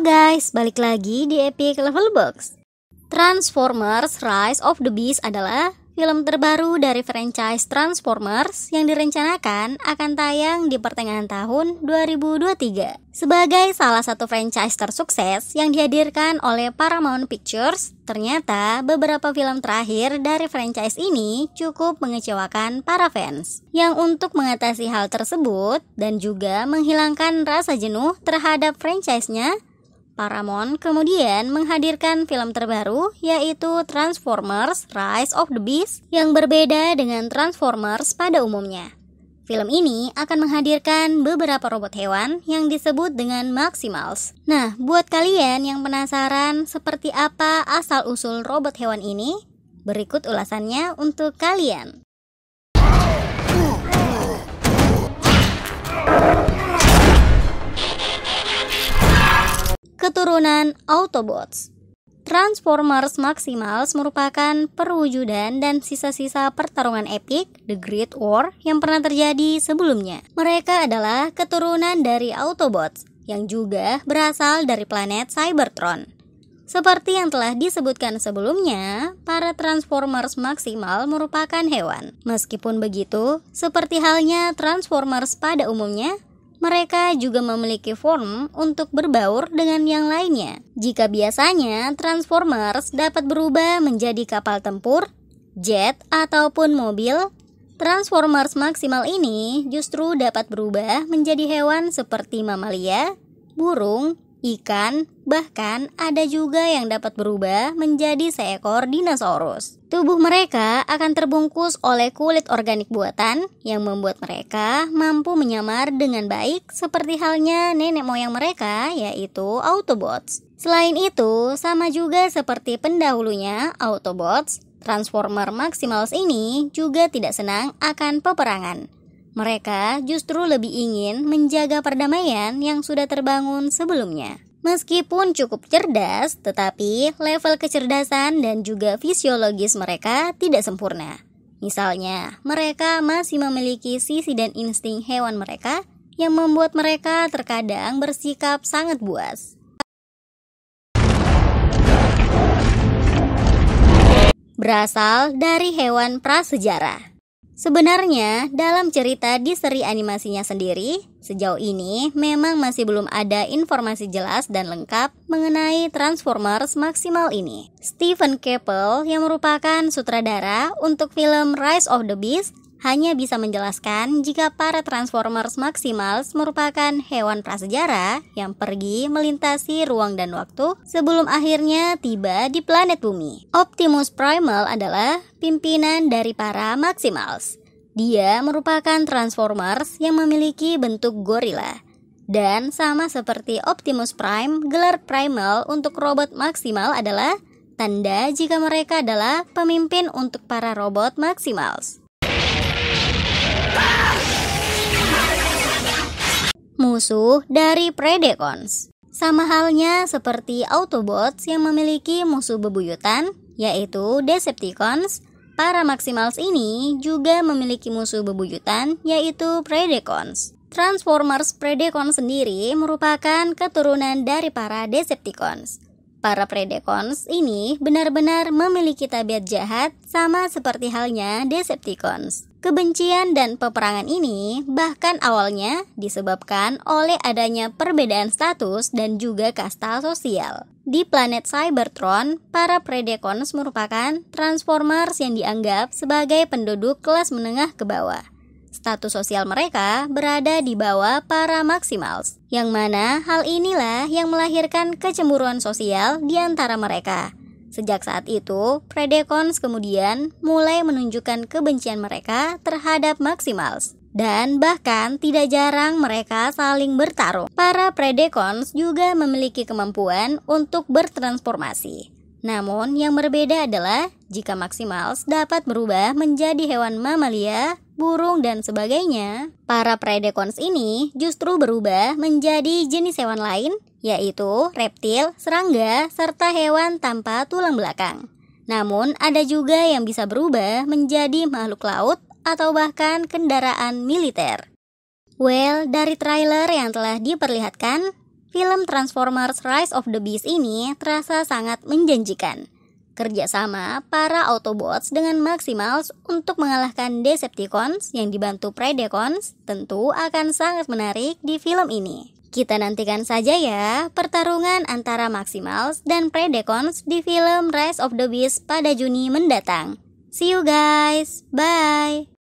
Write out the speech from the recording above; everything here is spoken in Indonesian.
guys, balik lagi di Epic Level Box. Transformers Rise of the Beast adalah film terbaru dari franchise Transformers yang direncanakan akan tayang di pertengahan tahun 2023. Sebagai salah satu franchise tersukses yang dihadirkan oleh Paramount Pictures, ternyata beberapa film terakhir dari franchise ini cukup mengecewakan para fans. Yang untuk mengatasi hal tersebut dan juga menghilangkan rasa jenuh terhadap franchise-nya, Paramount kemudian menghadirkan film terbaru yaitu Transformers Rise of the Beast yang berbeda dengan Transformers pada umumnya. Film ini akan menghadirkan beberapa robot hewan yang disebut dengan Maximals. Nah, buat kalian yang penasaran seperti apa asal-usul robot hewan ini, berikut ulasannya untuk kalian. keturunan Autobots. Transformers Maximals merupakan perwujudan dan sisa-sisa pertarungan epik The Great War yang pernah terjadi sebelumnya. Mereka adalah keturunan dari Autobots yang juga berasal dari planet Cybertron. Seperti yang telah disebutkan sebelumnya, para Transformers maksimal merupakan hewan. Meskipun begitu, seperti halnya Transformers pada umumnya, mereka juga memiliki form untuk berbaur dengan yang lainnya. Jika biasanya Transformers dapat berubah menjadi kapal tempur, jet, ataupun mobil, Transformers maksimal ini justru dapat berubah menjadi hewan seperti mamalia, burung, Ikan, bahkan ada juga yang dapat berubah menjadi seekor dinosaurus. Tubuh mereka akan terbungkus oleh kulit organik buatan yang membuat mereka mampu menyamar dengan baik seperti halnya nenek moyang mereka yaitu Autobots. Selain itu, sama juga seperti pendahulunya Autobots, Transformer Maximals ini juga tidak senang akan peperangan. Mereka justru lebih ingin menjaga perdamaian yang sudah terbangun sebelumnya. Meskipun cukup cerdas, tetapi level kecerdasan dan juga fisiologis mereka tidak sempurna. Misalnya, mereka masih memiliki sisi dan insting hewan mereka yang membuat mereka terkadang bersikap sangat buas. Berasal dari hewan prasejarah. Sebenarnya, dalam cerita di seri animasinya sendiri, sejauh ini memang masih belum ada informasi jelas dan lengkap mengenai Transformers maksimal ini. Stephen Keppel yang merupakan sutradara untuk film Rise of the Beast hanya bisa menjelaskan jika para Transformers Maximals merupakan hewan prasejarah yang pergi melintasi ruang dan waktu sebelum akhirnya tiba di planet bumi. Optimus Primal adalah pimpinan dari para Maximals. Dia merupakan Transformers yang memiliki bentuk gorila. Dan sama seperti Optimus Prime, gelar Primal untuk robot Maximal adalah tanda jika mereka adalah pemimpin untuk para robot Maximals. Musuh dari Predacons Sama halnya seperti Autobots yang memiliki musuh bebuyutan, yaitu Decepticons, para Maximals ini juga memiliki musuh bebuyutan, yaitu Predacons. Transformers Predacons sendiri merupakan keturunan dari para Decepticons. Para Predacons ini benar-benar memiliki tabiat jahat sama seperti halnya Decepticons. Kebencian dan peperangan ini bahkan awalnya disebabkan oleh adanya perbedaan status dan juga kasta sosial. Di planet Cybertron, para Predacons merupakan Transformers yang dianggap sebagai penduduk kelas menengah ke bawah. Status sosial mereka berada di bawah para Maximals, yang mana hal inilah yang melahirkan kecemburuan sosial di antara mereka Sejak saat itu, Predacons kemudian mulai menunjukkan kebencian mereka terhadap Maximals. Dan bahkan tidak jarang mereka saling bertarung. Para Predacons juga memiliki kemampuan untuk bertransformasi. Namun yang berbeda adalah jika Maximals dapat berubah menjadi hewan mamalia, burung dan sebagainya, para Predacons ini justru berubah menjadi jenis hewan lain yaitu reptil, serangga, serta hewan tanpa tulang belakang. Namun, ada juga yang bisa berubah menjadi makhluk laut atau bahkan kendaraan militer. Well, dari trailer yang telah diperlihatkan, film Transformers Rise of the Beast ini terasa sangat menjanjikan. Kerjasama para Autobots dengan Maximals untuk mengalahkan Decepticons yang dibantu Predacons tentu akan sangat menarik di film ini. Kita nantikan saja ya pertarungan antara Maximals dan Predacons di film Rise of the Beast pada Juni mendatang. See you guys, bye!